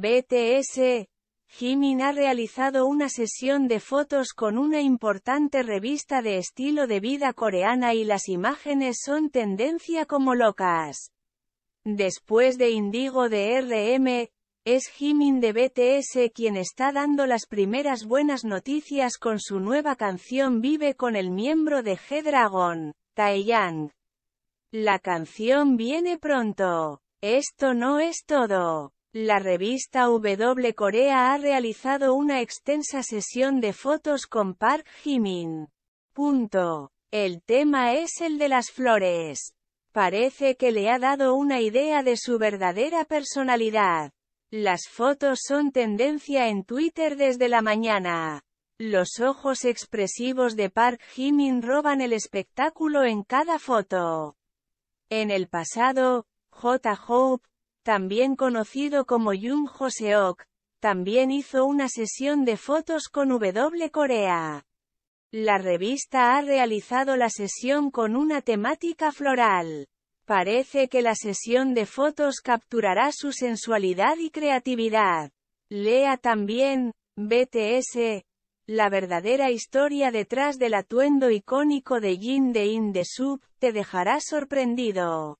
BTS, Jimin ha realizado una sesión de fotos con una importante revista de estilo de vida coreana y las imágenes son tendencia como locas. Después de Indigo de RM, es Jimin de BTS quien está dando las primeras buenas noticias con su nueva canción Vive con el miembro de G-Dragon, Taeyang. La canción viene pronto. Esto no es todo. La revista W Corea ha realizado una extensa sesión de fotos con Park Jimin. Punto. El tema es el de las flores. Parece que le ha dado una idea de su verdadera personalidad. Las fotos son tendencia en Twitter desde la mañana. Los ojos expresivos de Park Jimin roban el espectáculo en cada foto. En el pasado, J. Hope, también conocido como Jung Joseok, también hizo una sesión de fotos con W Corea. La revista ha realizado la sesión con una temática floral. Parece que la sesión de fotos capturará su sensualidad y creatividad. Lea también, BTS, la verdadera historia detrás del atuendo icónico de Jin de In The Sub, te dejará sorprendido.